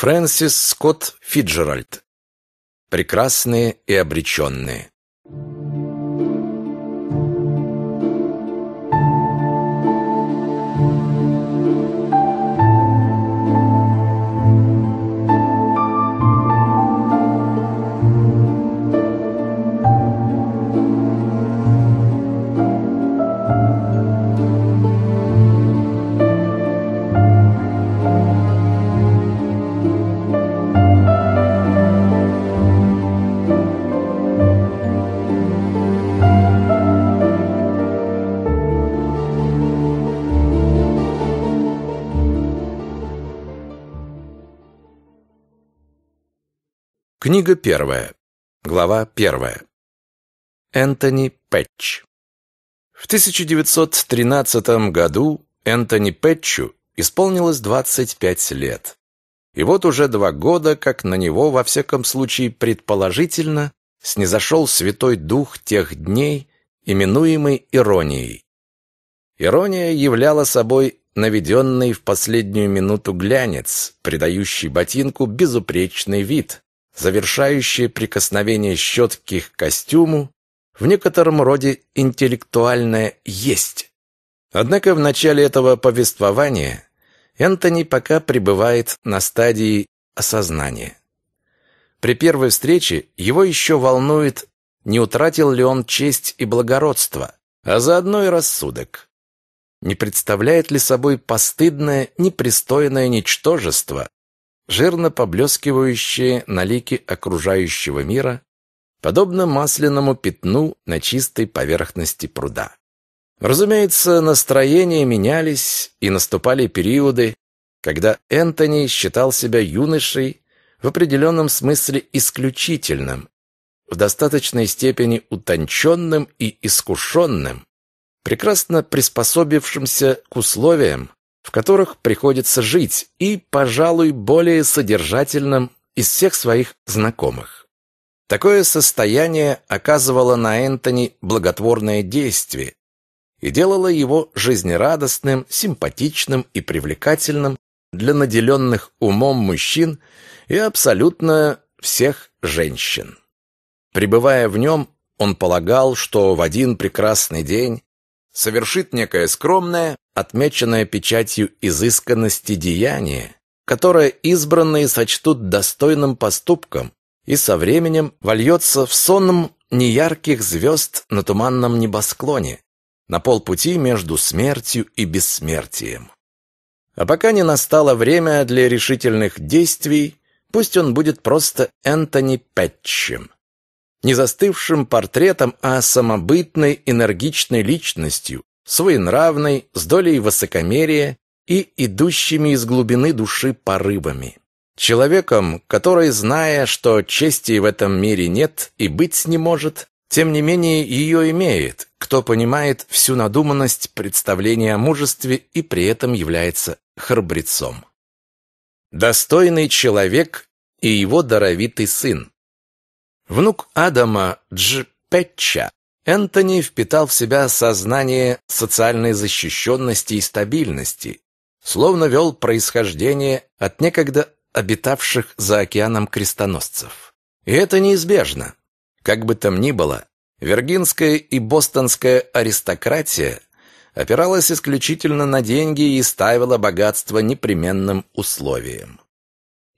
Фрэнсис Скотт Фиджеральд. Прекрасные и обреченные. Книга первая. Глава первая. Энтони Пэтч. В 1913 году Энтони Пэтчу исполнилось 25 лет. И вот уже два года, как на него, во всяком случае, предположительно, снизошел Святой Дух тех дней, именуемый иронией. Ирония являла собой наведенный в последнюю минуту глянец, придающий ботинку безупречный вид, завершающее прикосновение щетки к костюму, в некотором роде интеллектуальное «есть». Однако в начале этого повествования Энтони пока пребывает на стадии осознания. При первой встрече его еще волнует, не утратил ли он честь и благородство, а заодно и рассудок. Не представляет ли собой постыдное, непристойное ничтожество, жирно поблескивающие на лике окружающего мира, подобно масляному пятну на чистой поверхности пруда. Разумеется, настроения менялись, и наступали периоды, когда Энтони считал себя юношей, в определенном смысле исключительным, в достаточной степени утонченным и искушенным, прекрасно приспособившимся к условиям, в которых приходится жить, и, пожалуй, более содержательным из всех своих знакомых. Такое состояние оказывало на Энтони благотворное действие и делало его жизнерадостным, симпатичным и привлекательным для наделенных умом мужчин и абсолютно всех женщин. Пребывая в нем, он полагал, что в один прекрасный день совершит некое скромное, отмеченное печатью изысканности деяния, которое избранные сочтут достойным поступком и со временем вольется в сонном неярких звезд на туманном небосклоне, на полпути между смертью и бессмертием. А пока не настало время для решительных действий, пусть он будет просто Энтони Пэтчем. Не застывшим портретом, а самобытной энергичной личностью, своенравной, с долей высокомерия и идущими из глубины души порывами. Человеком, который, зная, что чести в этом мире нет и быть не может, тем не менее ее имеет, кто понимает всю надуманность представления о мужестве и при этом является храбрецом. Достойный человек и его даровитый сын. Внук Адама Джпетча Энтони впитал в себя сознание социальной защищенности и стабильности, словно вел происхождение от некогда обитавших за океаном крестоносцев. И это неизбежно. Как бы там ни было, вергинская и бостонская аристократия опиралась исключительно на деньги и ставила богатство непременным условием.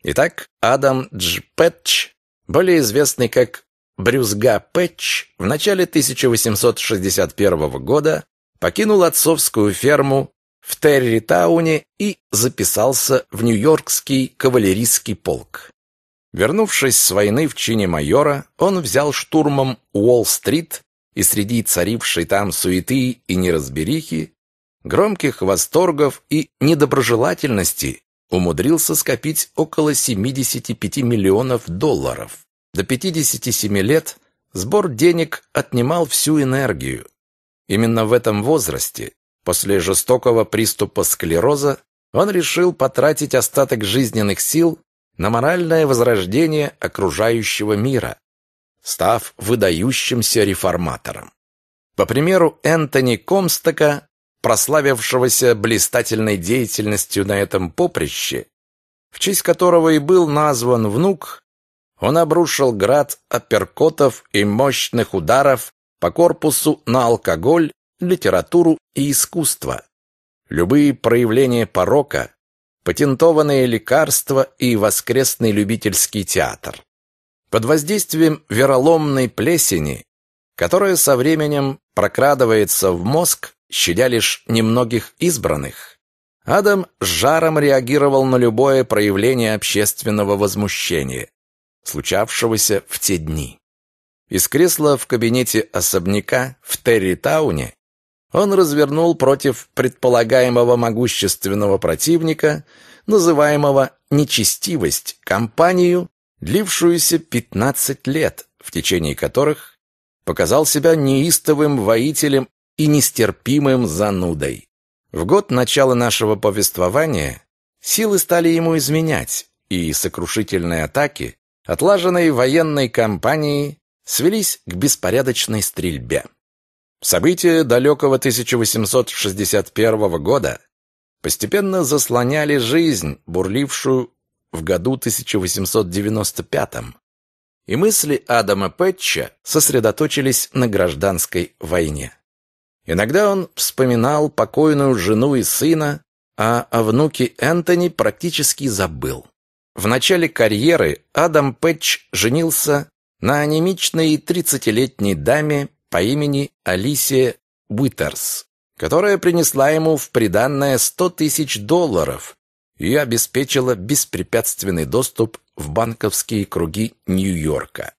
Итак, Адам Джпетч, более известный как Брюзга Пэтч в начале 1861 года покинул отцовскую ферму в Территауне и записался в Нью-Йоркский кавалерийский полк. Вернувшись с войны в чине майора, он взял штурмом Уолл-стрит и среди царившей там суеты и неразберихи, громких восторгов и недоброжелательности умудрился скопить около 75 миллионов долларов. До 57 лет сбор денег отнимал всю энергию. Именно в этом возрасте, после жестокого приступа склероза, он решил потратить остаток жизненных сил на моральное возрождение окружающего мира, став выдающимся реформатором. По примеру Энтони Комстока, прославившегося блистательной деятельностью на этом поприще, в честь которого и был назван внук, он обрушил град апперкотов и мощных ударов по корпусу на алкоголь, литературу и искусство. Любые проявления порока, патентованные лекарства и воскресный любительский театр. Под воздействием вероломной плесени, которая со временем прокрадывается в мозг, щадя лишь немногих избранных, Адам с жаром реагировал на любое проявление общественного возмущения случавшегося в те дни. Из кресла в кабинете особняка в Территауне он развернул против предполагаемого могущественного противника, называемого «нечестивость», кампанию, длившуюся 15 лет, в течение которых показал себя неистовым воителем и нестерпимым занудой. В год начала нашего повествования силы стали ему изменять, и сокрушительные атаки отлаженной военной кампании свелись к беспорядочной стрельбе. События далекого 1861 года постепенно заслоняли жизнь, бурлившую в году 1895 и мысли Адама Пэтча сосредоточились на гражданской войне. Иногда он вспоминал покойную жену и сына, а о внуке Энтони практически забыл. В начале карьеры Адам Пэтч женился на анемичной тридцатилетней даме по имени Алисия Уитерс, которая принесла ему в приданное сто тысяч долларов и обеспечила беспрепятственный доступ в банковские круги Нью-Йорка.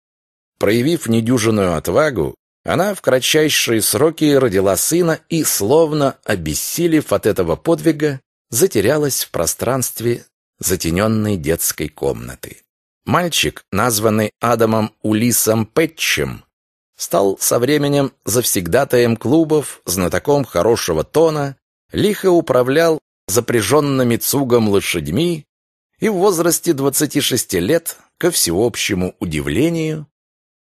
Проявив недюжинную отвагу, она в кратчайшие сроки родила сына и, словно обессилев от этого подвига, затерялась в пространстве затененной детской комнаты. Мальчик, названный Адамом Улисом Пэтчем, стал со временем завсегдатаем клубов, знатоком хорошего тона, лихо управлял запряженными цугом лошадьми и в возрасте 26 лет, ко всеобщему удивлению,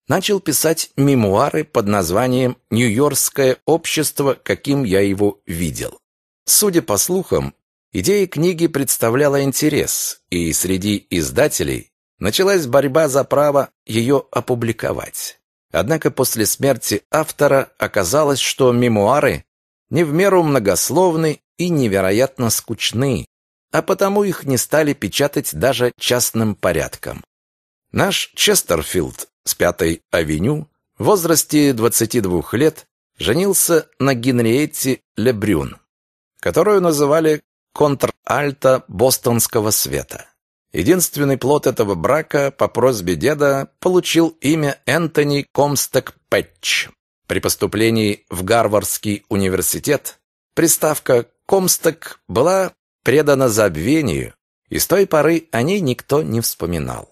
начал писать мемуары под названием «Нью-Йоркское общество, каким я его видел». Судя по слухам, Идея книги представляла интерес, и среди издателей началась борьба за право ее опубликовать. Однако после смерти автора оказалось, что мемуары не в меру многословны и невероятно скучны, а потому их не стали печатать даже частным порядком. Наш Честерфилд с Пятой авеню в возрасте 22 лет женился на Генриетте Лебрюн, которую называли контр-альта бостонского света. Единственный плод этого брака по просьбе деда получил имя Энтони Комсток Пэтч. При поступлении в Гарвардский университет приставка «Комсток» была предана забвению, и с той поры о ней никто не вспоминал.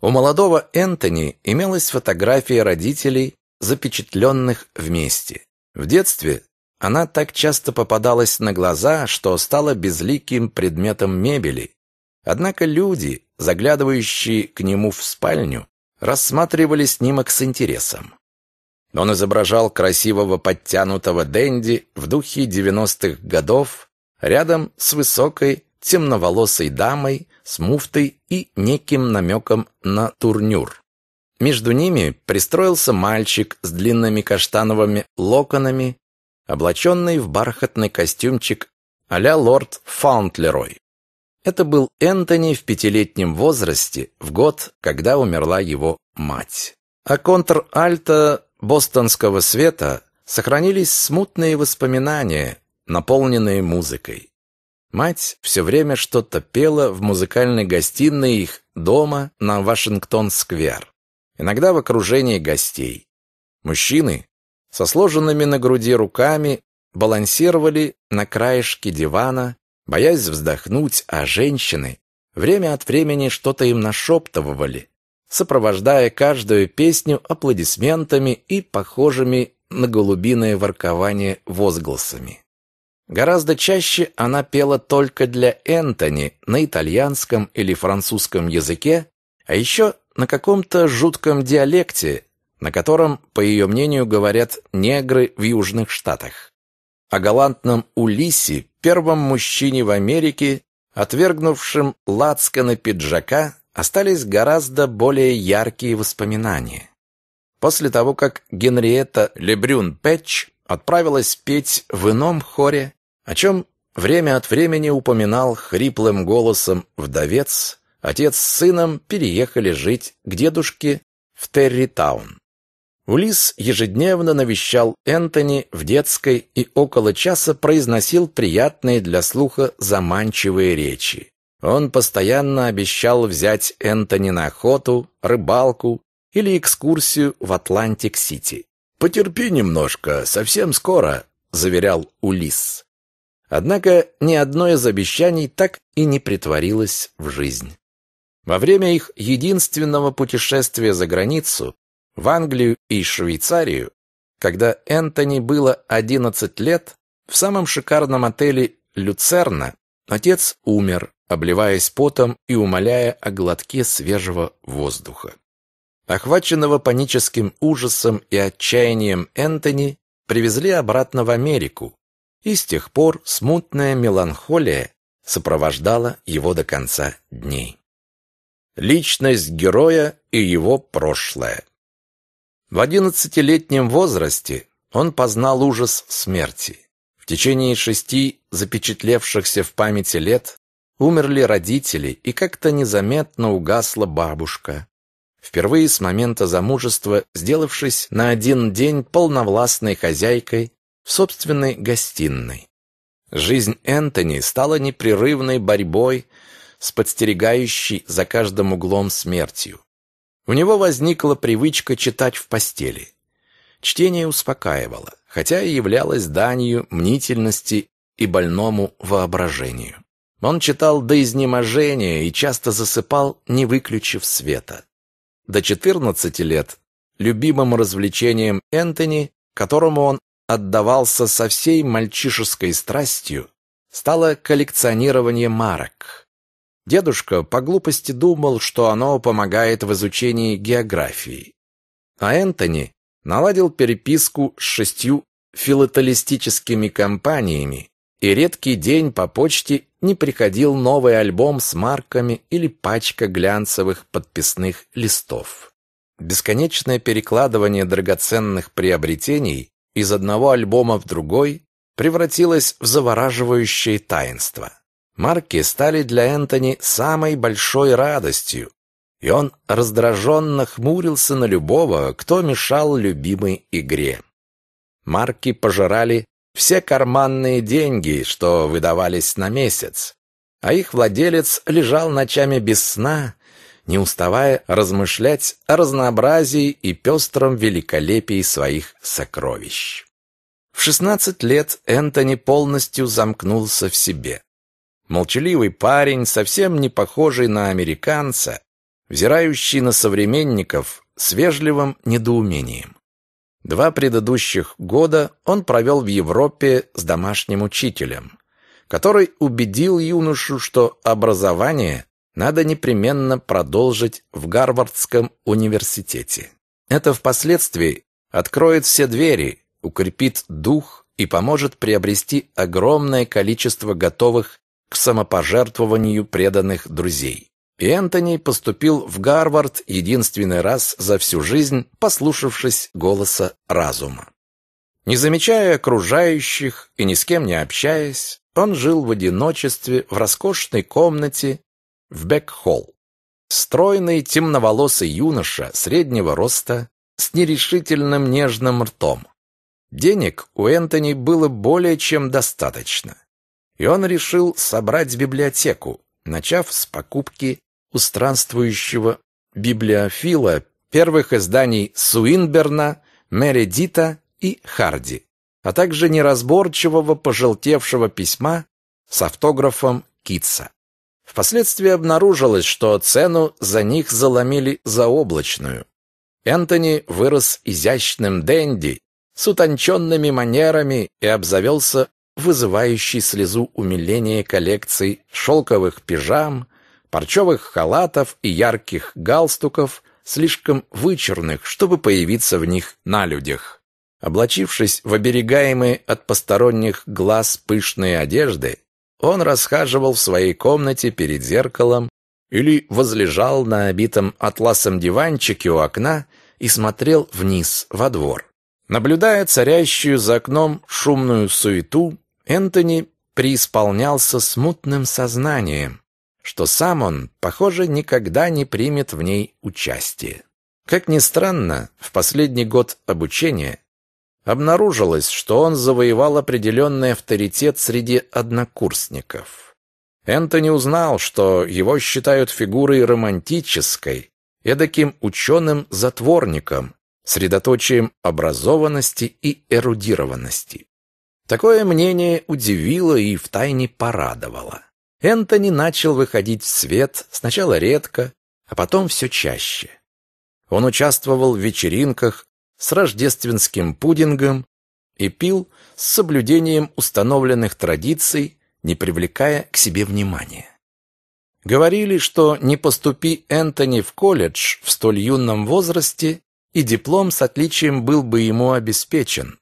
У молодого Энтони имелась фотография родителей, запечатленных вместе. В детстве она так часто попадалась на глаза, что стала безликим предметом мебели. Однако люди, заглядывающие к нему в спальню, рассматривали снимок с интересом. Он изображал красивого подтянутого денди в духе 90-х годов, рядом с высокой темноволосой дамой с муфтой и неким намеком на турнюр. Между ними пристроился мальчик с длинными каштановыми локонами, облаченный в бархатный костюмчик а-ля лорд Фаунтлерой. Это был Энтони в пятилетнем возрасте, в год, когда умерла его мать. О а контр альта бостонского света сохранились смутные воспоминания, наполненные музыкой. Мать все время что-то пела в музыкальной гостиной их дома на Вашингтон-сквер, иногда в окружении гостей. Мужчины, со сложенными на груди руками балансировали на краешке дивана, боясь вздохнуть, а женщины время от времени что-то им нашептывали, сопровождая каждую песню аплодисментами и похожими на голубиное воркование возгласами. Гораздо чаще она пела только для Энтони на итальянском или французском языке, а еще на каком-то жутком диалекте, на котором, по ее мнению, говорят негры в Южных Штатах. О галантном Улисе, первом мужчине в Америке, отвергнувшем лацканы пиджака, остались гораздо более яркие воспоминания. После того, как Генриетта Лебрюн Пэтч отправилась петь в ином хоре, о чем время от времени упоминал хриплым голосом вдовец, отец с сыном переехали жить к дедушке в Территаун. Улис ежедневно навещал Энтони в детской и около часа произносил приятные для слуха заманчивые речи. Он постоянно обещал взять Энтони на охоту, рыбалку или экскурсию в Атлантик-Сити. «Потерпи немножко, совсем скоро», — заверял Улис. Однако ни одно из обещаний так и не притворилось в жизнь. Во время их единственного путешествия за границу в Англию и Швейцарию, когда Энтони было 11 лет, в самом шикарном отеле Люцерна отец умер, обливаясь потом и умоляя о глотке свежего воздуха. Охваченного паническим ужасом и отчаянием Энтони привезли обратно в Америку, и с тех пор смутная меланхолия сопровождала его до конца дней. Личность героя и его прошлое. В одиннадцатилетнем возрасте он познал ужас смерти. В течение шести запечатлевшихся в памяти лет умерли родители, и как-то незаметно угасла бабушка. Впервые с момента замужества, сделавшись на один день полновластной хозяйкой в собственной гостиной. Жизнь Энтони стала непрерывной борьбой с подстерегающей за каждым углом смертью. У него возникла привычка читать в постели. Чтение успокаивало, хотя и являлось данью мнительности и больному воображению. Он читал до изнеможения и часто засыпал, не выключив света. До 14 лет любимым развлечением Энтони, которому он отдавался со всей мальчишеской страстью, стало коллекционирование марок. Дедушка по глупости думал, что оно помогает в изучении географии. А Энтони наладил переписку с шестью филателистическими компаниями, и редкий день по почте не приходил новый альбом с марками или пачка глянцевых подписных листов. Бесконечное перекладывание драгоценных приобретений из одного альбома в другой превратилось в завораживающее таинство. Марки стали для Энтони самой большой радостью, и он раздраженно хмурился на любого, кто мешал любимой игре. Марки пожирали все карманные деньги, что выдавались на месяц, а их владелец лежал ночами без сна, не уставая размышлять о разнообразии и пестром великолепии своих сокровищ. В 16 лет Энтони полностью замкнулся в себе. Молчаливый парень, совсем не похожий на американца, взирающий на современников с вежливым недоумением. Два предыдущих года он провел в Европе с домашним учителем, который убедил юношу, что образование надо непременно продолжить в Гарвардском университете. Это впоследствии откроет все двери, укрепит дух и поможет приобрести огромное количество готовых к самопожертвованию преданных друзей. И Энтони поступил в Гарвард единственный раз за всю жизнь, послушавшись голоса разума. Не замечая окружающих и ни с кем не общаясь, он жил в одиночестве в роскошной комнате в Бек-Холл. Стройный темноволосый юноша среднего роста с нерешительным нежным ртом. Денег у Энтони было более чем достаточно. И он решил собрать библиотеку, начав с покупки у странствующего библиофила первых изданий Суинберна, Мередита и Харди, а также неразборчивого пожелтевшего письма с автографом Китса. Впоследствии обнаружилось, что цену за них заломили заоблачную. Энтони вырос изящным денди с утонченными манерами и обзавелся вызывающий слезу умиления коллекции шелковых пижам, парчевых халатов и ярких галстуков, слишком вычурных, чтобы появиться в них на людях. Облачившись в оберегаемые от посторонних глаз пышные одежды, он расхаживал в своей комнате перед зеркалом или возлежал на обитом атласом диванчике у окна и смотрел вниз, во двор. Наблюдая царящую за окном шумную суету, Энтони преисполнялся смутным сознанием, что сам он, похоже, никогда не примет в ней участие. Как ни странно, в последний год обучения обнаружилось, что он завоевал определенный авторитет среди однокурсников. Энтони узнал, что его считают фигурой романтической, эдаким ученым-затворником, средоточием образованности и эрудированности. Такое мнение удивило и втайне порадовало. Энтони начал выходить в свет сначала редко, а потом все чаще. Он участвовал в вечеринках с рождественским пудингом и пил с соблюдением установленных традиций, не привлекая к себе внимания. Говорили, что не поступи Энтони в колледж в столь юном возрасте, и диплом с отличием был бы ему обеспечен.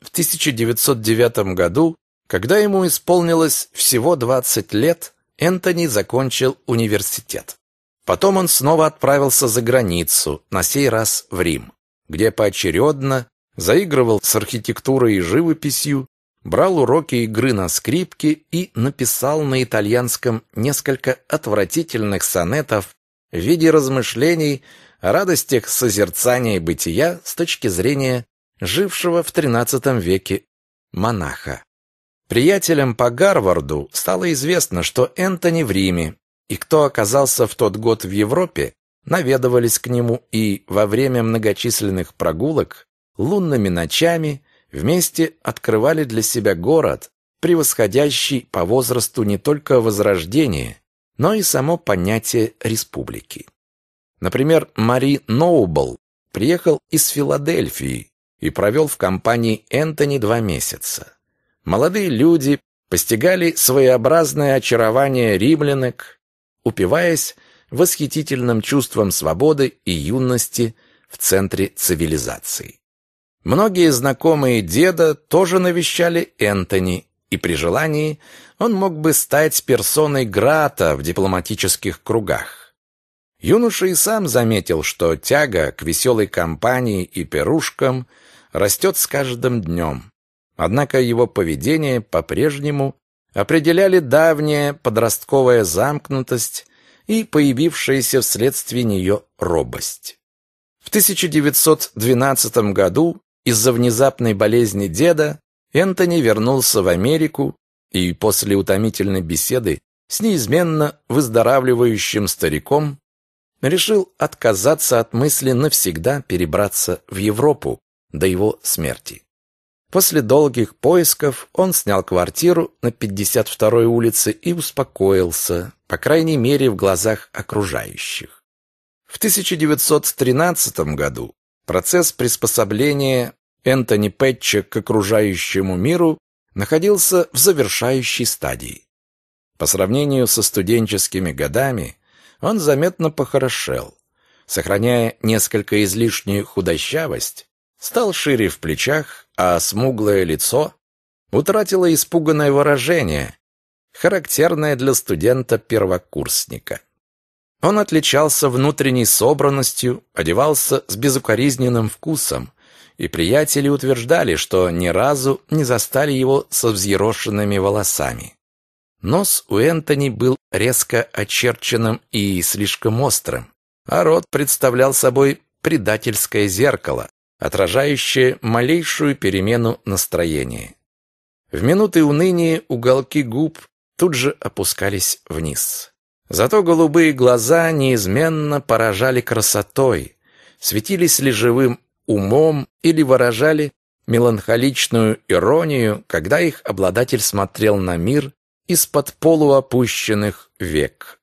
В 1909 году, когда ему исполнилось всего 20 лет, Энтони закончил университет. Потом он снова отправился за границу, на сей раз в Рим, где поочередно заигрывал с архитектурой и живописью, брал уроки игры на скрипке и написал на итальянском несколько отвратительных сонетов в виде размышлений о радостях созерцания бытия с точки зрения жившего в XIII веке монаха. Приятелям по Гарварду стало известно, что Энтони в Риме, и кто оказался в тот год в Европе, наведывались к нему и во время многочисленных прогулок лунными ночами вместе открывали для себя город, превосходящий по возрасту не только возрождение, но и само понятие республики. Например, Мари Ноубл приехал из Филадельфии и провел в компании Энтони два месяца. Молодые люди постигали своеобразное очарование римлянок, упиваясь восхитительным чувством свободы и юности в центре цивилизации. Многие знакомые деда тоже навещали Энтони, и при желании он мог бы стать персоной Грата в дипломатических кругах. Юноша и сам заметил, что тяга к веселой компании и пирушкам растет с каждым днем. Однако его поведение по-прежнему определяли давняя подростковая замкнутость и появившаяся вследствие нее робость. В 1912 году из-за внезапной болезни деда Энтони вернулся в Америку и после утомительной беседы с неизменно выздоравливающим стариком решил отказаться от мысли навсегда перебраться в Европу до его смерти. После долгих поисков он снял квартиру на 52-й улице и успокоился, по крайней мере, в глазах окружающих. В 1913 году процесс приспособления Энтони Пэтча к окружающему миру находился в завершающей стадии. По сравнению со студенческими годами, он заметно похорошел. Сохраняя несколько излишнюю худощавость, стал шире в плечах, а смуглое лицо утратило испуганное выражение, характерное для студента-первокурсника. Он отличался внутренней собранностью, одевался с безукоризненным вкусом, и приятели утверждали, что ни разу не застали его со взъерошенными волосами. Нос у Энтони был резко очерченным и слишком острым, а рот представлял собой предательское зеркало, отражающее малейшую перемену настроения. В минуты уныния уголки губ тут же опускались вниз. Зато голубые глаза неизменно поражали красотой, светились ли живым умом или выражали меланхоличную иронию, когда их обладатель смотрел на мир из-под полуопущенных век.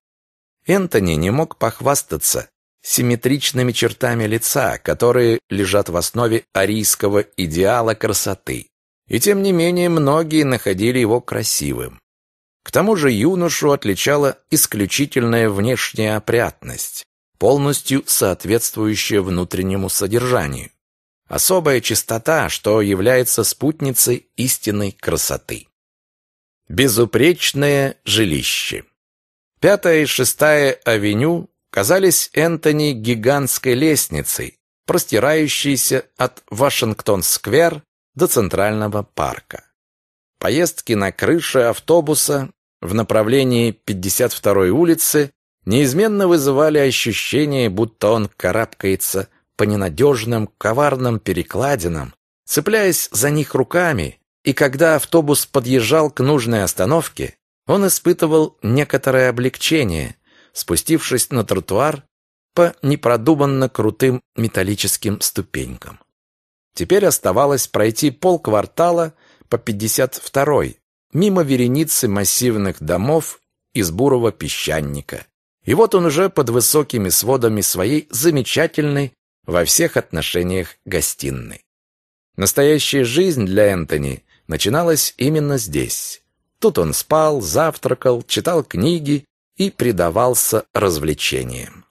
Энтони не мог похвастаться симметричными чертами лица, которые лежат в основе арийского идеала красоты. И тем не менее многие находили его красивым. К тому же юношу отличала исключительная внешняя опрятность, полностью соответствующая внутреннему содержанию. Особая чистота, что является спутницей истинной красоты. Безупречное жилище. Пятая и шестая авеню казались Энтони гигантской лестницей, простирающейся от Вашингтон-сквер до Центрального парка. Поездки на крыше автобуса в направлении 52-й улицы неизменно вызывали ощущение, будто он карабкается по ненадежным коварным перекладинам, цепляясь за них руками, и когда автобус подъезжал к нужной остановке, он испытывал некоторое облегчение, спустившись на тротуар по непродуманно крутым металлическим ступенькам. Теперь оставалось пройти полквартала по 52-й, мимо вереницы массивных домов из бурого песчаника. И вот он уже под высокими сводами своей замечательной во всех отношениях гостиной. Настоящая жизнь для Энтони начиналось именно здесь. Тут он спал, завтракал, читал книги и предавался развлечениям.